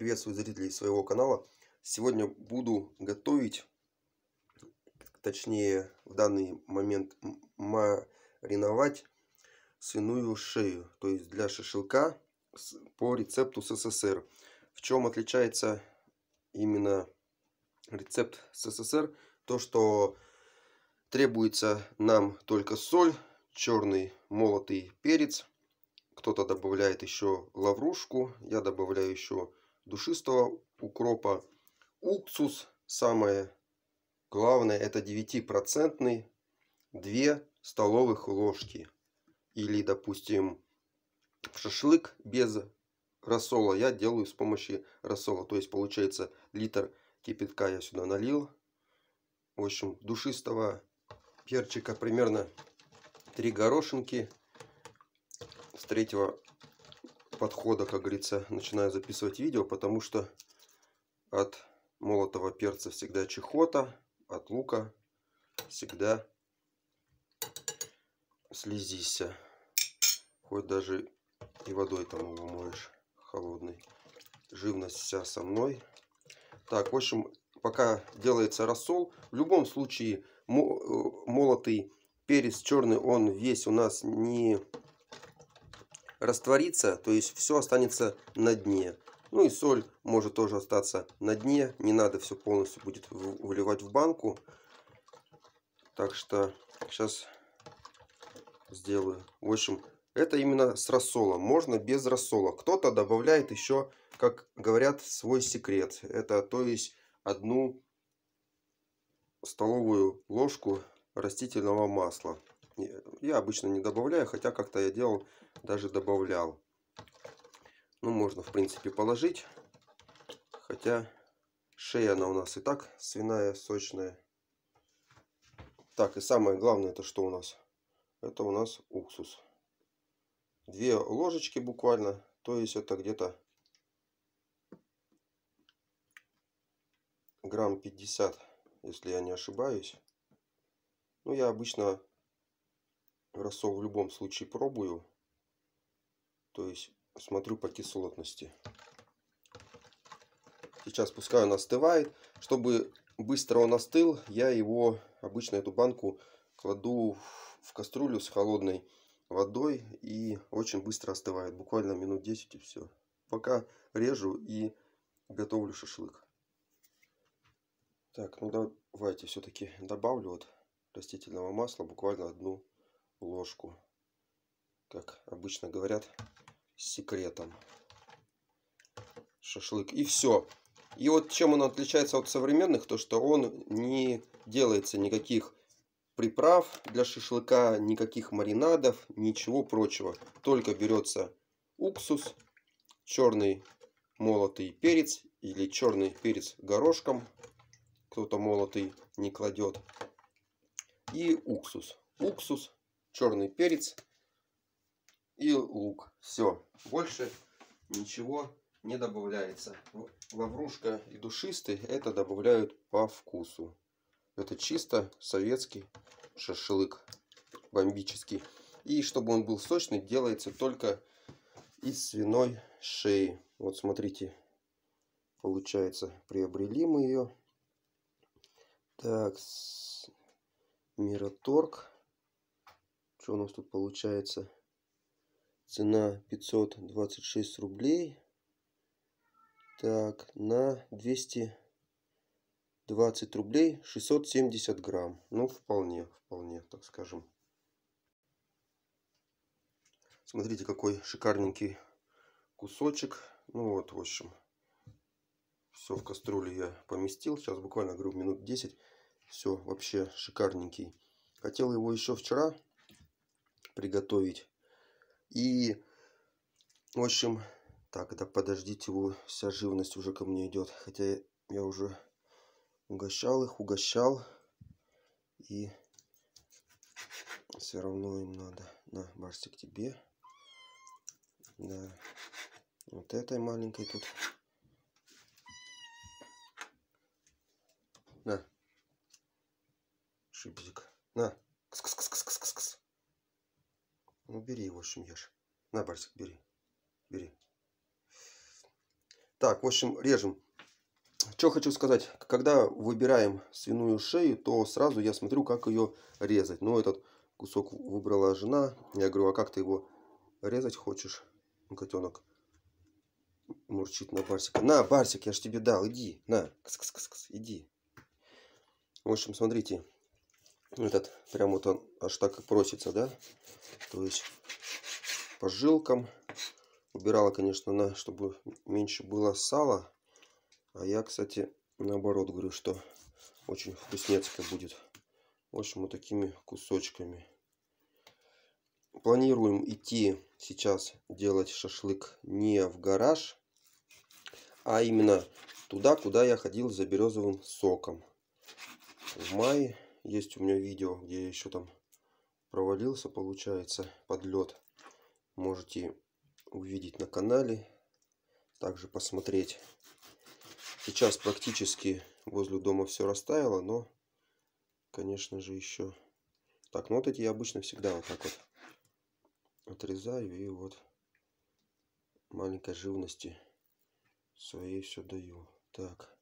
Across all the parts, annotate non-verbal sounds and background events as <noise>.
Приветствую зрителей своего канала. Сегодня буду готовить, точнее в данный момент мариновать свиную шею. То есть для шашлыка по рецепту СССР. В чем отличается именно рецепт СССР? То, что требуется нам только соль, черный молотый перец. Кто-то добавляет еще лаврушку. Я добавляю еще душистого укропа. Уксус, самое главное, это 9% 2 столовых ложки. Или, допустим, шашлык без рассола я делаю с помощью рассола. То есть, получается, литр кипятка я сюда налил. В общем, душистого перчика примерно 3 горошинки. С третьего подхода, как говорится, начинаю записывать видео, потому что от молотого перца всегда чехота, от лука всегда слезися. Хоть даже и водой там его моешь холодный. Живность вся со мной. Так, в общем, пока делается рассол, в любом случае э, молотый перец черный, он весь у нас не растворится, то есть все останется на дне. Ну и соль может тоже остаться на дне. Не надо все полностью будет выливать в банку. Так что сейчас сделаю. В общем, это именно с рассолом, Можно без рассола. Кто-то добавляет еще, как говорят, свой секрет. Это то есть одну столовую ложку растительного масла. Я обычно не добавляю, хотя как-то я делал, даже добавлял. Ну, можно, в принципе, положить. Хотя шея она у нас и так свиная, сочная. Так, и самое главное, это что у нас? Это у нас уксус. Две ложечки буквально. То есть это где-то грамм 50, если я не ошибаюсь. Ну, я обычно рассол в любом случае пробую. То есть смотрю по кислотности. Сейчас пускай он остывает. Чтобы быстро он остыл, я его, обычно эту банку, кладу в кастрюлю с холодной водой и очень быстро остывает. Буквально минут 10 и все. Пока режу и готовлю шашлык. Так, ну давайте все-таки добавлю вот растительного масла, буквально одну ложку, как обычно говорят, с секретом. Шашлык. И все. И вот чем он отличается от современных, то что он не делается никаких приправ для шашлыка, никаких маринадов, ничего прочего. Только берется уксус, черный молотый перец или черный перец горошком, кто-то молотый не кладет, и уксус. Уксус черный перец и лук. Все, больше ничего не добавляется. Лаврушка и душистый это добавляют по вкусу. Это чисто советский шашлык бомбический. И чтобы он был сочный, делается только из свиной шеи. Вот смотрите, получается, приобрели мы ее. Так, Мираторг. Что у нас тут получается? Цена 526 рублей. Так, на 220 рублей 670 грамм. Ну, вполне, вполне, так скажем. Смотрите, какой шикарненький кусочек. Ну вот, в общем, все в кастрюле я поместил. Сейчас буквально, говорю, минут 10. Все, вообще шикарненький. Хотел его еще вчера приготовить. И, в общем, так, это подождите, его вся живность уже ко мне идет. Хотя я уже угощал их, угощал. И все равно им надо. На, Барсик, тебе. Да. Вот этой маленькой тут. На. Шипзик. На. Ну, бери его, в общем, ешь. На, Барсик, бери. Бери. Так, в общем, режем. Что хочу сказать. Когда выбираем свиную шею, то сразу я смотрю, как ее резать. Ну, этот кусок выбрала жена. Я говорю, а как ты его резать хочешь? котенок мурчит на Барсика. На, Барсик, я ж тебе дал, иди. На, кс -кс -кс -кс, иди. В общем, смотрите, этот прям вот он аж так и просится, да? То есть по жилкам. Убирала, конечно, на, чтобы меньше было сала. А я, кстати, наоборот говорю, что очень вкуснецко будет. В общем, вот такими кусочками. Планируем идти сейчас делать шашлык не в гараж, а именно туда, куда я ходил за березовым соком. В мае есть у меня видео, где я еще там провалился, получается, под лед. Можете увидеть на канале, также посмотреть. Сейчас практически возле дома все растаяло, но, конечно же, еще... Так, ну вот эти я обычно всегда вот так вот отрезаю и вот маленькой живности своей все даю. Так.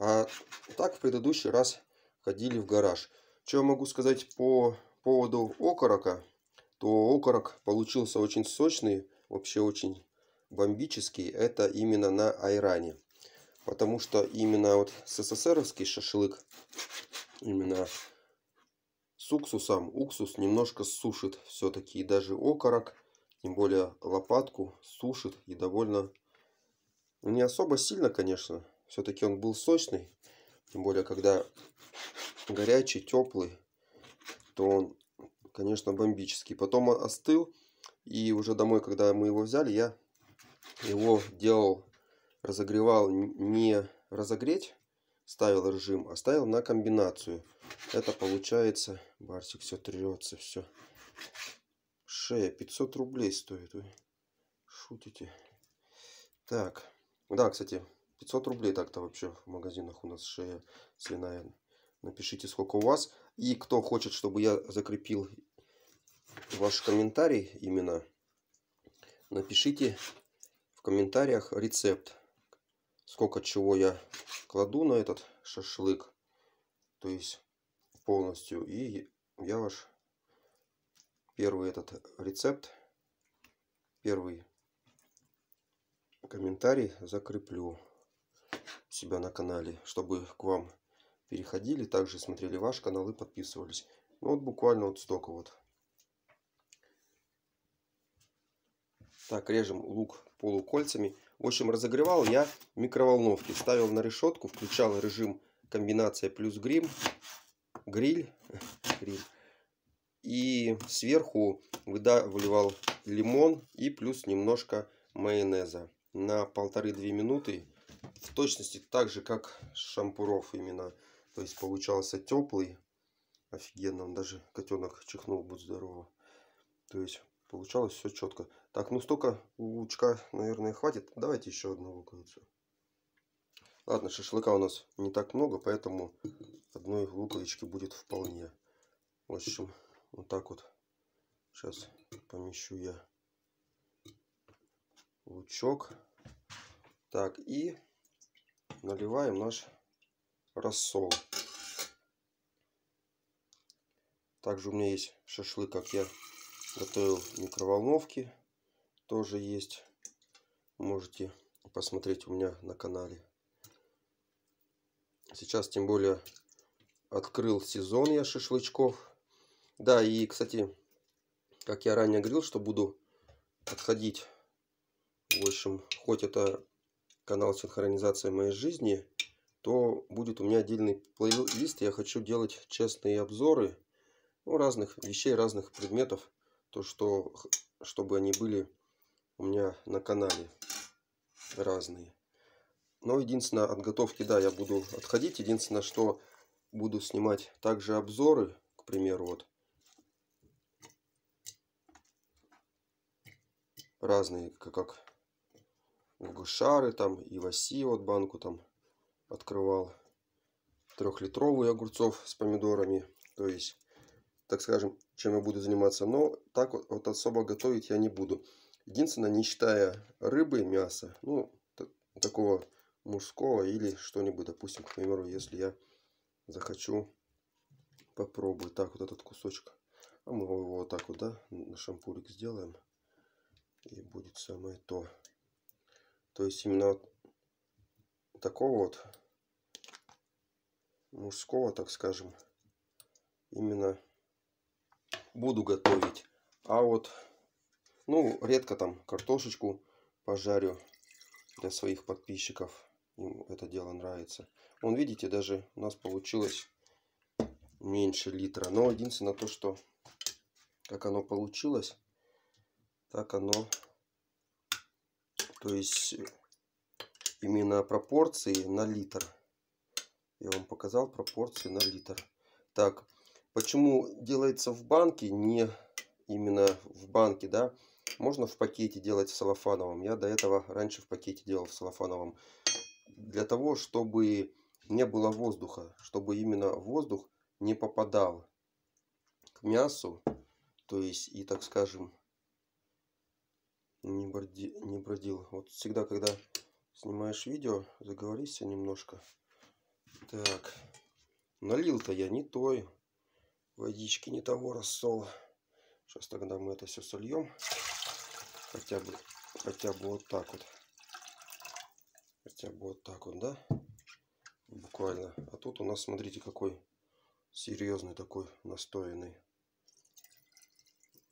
А так в предыдущий раз ходили в гараж. Что я могу сказать по поводу окорока, то окорок получился очень сочный, вообще очень бомбический. Это именно на айране. Потому что именно вот СССРовский шашлык, именно с уксусом, уксус немножко сушит все-таки. И даже окорок, тем более лопатку, сушит и довольно... Ну, не особо сильно, конечно, все-таки он был сочный. Тем более, когда горячий, теплый, то он, конечно, бомбический. Потом он остыл. И уже домой, когда мы его взяли, я его делал, разогревал не разогреть, ставил режим, а ставил на комбинацию. Это получается, барсик все трется, все. Шея 500 рублей стоит, вы шутите. Так, да, кстати, 500 рублей так-то вообще в магазинах у нас шея свиная. Напишите, сколько у вас. И кто хочет, чтобы я закрепил ваш комментарий именно, напишите в комментариях рецепт, сколько чего я кладу на этот шашлык, то есть полностью. И я ваш первый этот рецепт, первый комментарий закреплю себя на канале, чтобы к вам переходили, также смотрели ваш канал и подписывались. Ну вот буквально вот столько вот. Так, режем лук полукольцами. В общем, разогревал я в микроволновке. Ставил на решетку, включал режим комбинация плюс грим, гриль, <laughs> гриль. И сверху выдавливал лимон и плюс немножко майонеза. На полторы-две минуты в точности так же, как шампуров именно. То есть получался теплый. Офигенно, он даже котенок чихнул, будь здорово. То есть получалось все четко. Так, ну столько лучка, наверное, хватит. Давайте еще одну луковицу. Ладно, шашлыка у нас не так много, поэтому одной луковички будет вполне. В общем, вот так вот. Сейчас помещу я лучок. Так, и наливаем наш рассол. Также у меня есть шашлык, как я готовил в микроволновке. Тоже есть. Можете посмотреть у меня на канале. Сейчас, тем более, открыл сезон я шашлычков. Да, и, кстати, как я ранее говорил, что буду отходить. В общем, хоть это канал «Синхронизация моей жизни», то будет у меня отдельный плейлист. Я хочу делать честные обзоры ну, разных вещей, разных предметов, то что, чтобы они были у меня на канале разные. Но единственное, от готовки, да, я буду отходить. Единственное, что буду снимать также обзоры, к примеру, вот. Разные, как Гушары там, и Васи вот банку там открывал. Трехлитровые огурцов с помидорами. То есть, так скажем, чем я буду заниматься. Но так вот, вот особо готовить я не буду. Единственное, не считая рыбы, мяса, ну, такого мужского или что-нибудь, допустим, к примеру, если я захочу, попробую. Так, вот этот кусочек. А мы его вот так вот, да, на шампурик сделаем. И будет самое то. То есть именно такого вот мужского, так скажем, именно буду готовить. А вот, ну, редко там картошечку пожарю для своих подписчиков. Им это дело нравится. Вон, видите, даже у нас получилось меньше литра. Но единственное то, что как оно получилось, так оно то есть именно пропорции на литр. Я вам показал пропорции на литр. Так, почему делается в банке, не именно в банке, да? Можно в пакете делать в салофановом. Я до этого раньше в пакете делал в салофановом. Для того, чтобы не было воздуха. Чтобы именно воздух не попадал к мясу. То есть и, так скажем, не, броди, не бродил. Вот всегда, когда снимаешь видео, заговоришься немножко. Так, налил-то я не той. Водички не того рассола. Сейчас тогда мы это все сольем. Хотя бы, хотя бы вот так вот. Хотя бы вот так вот, да? Буквально. А тут у нас, смотрите, какой серьезный такой настоянный.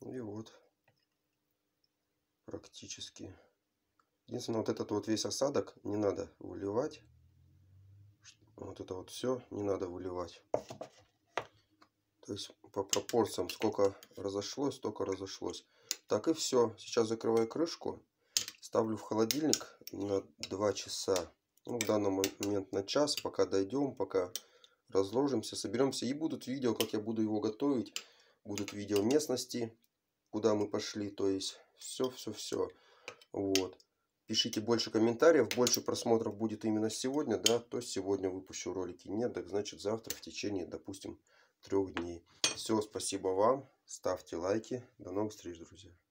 И вот практически. Единственное, вот этот вот весь осадок не надо выливать. Вот это вот все не надо выливать. То есть по пропорциям, сколько разошлось, столько разошлось. Так и все. Сейчас закрываю крышку, ставлю в холодильник на 2 часа. Ну, в данный момент на час, пока дойдем, пока разложимся, соберемся. И будут видео, как я буду его готовить. Будут видео местности, куда мы пошли, то есть все-все-все. Вот. Пишите больше комментариев, больше просмотров будет именно сегодня, да, то сегодня выпущу ролики. Нет, так значит завтра в течение, допустим, трех дней. Все, спасибо вам, ставьте лайки, до новых встреч, друзья.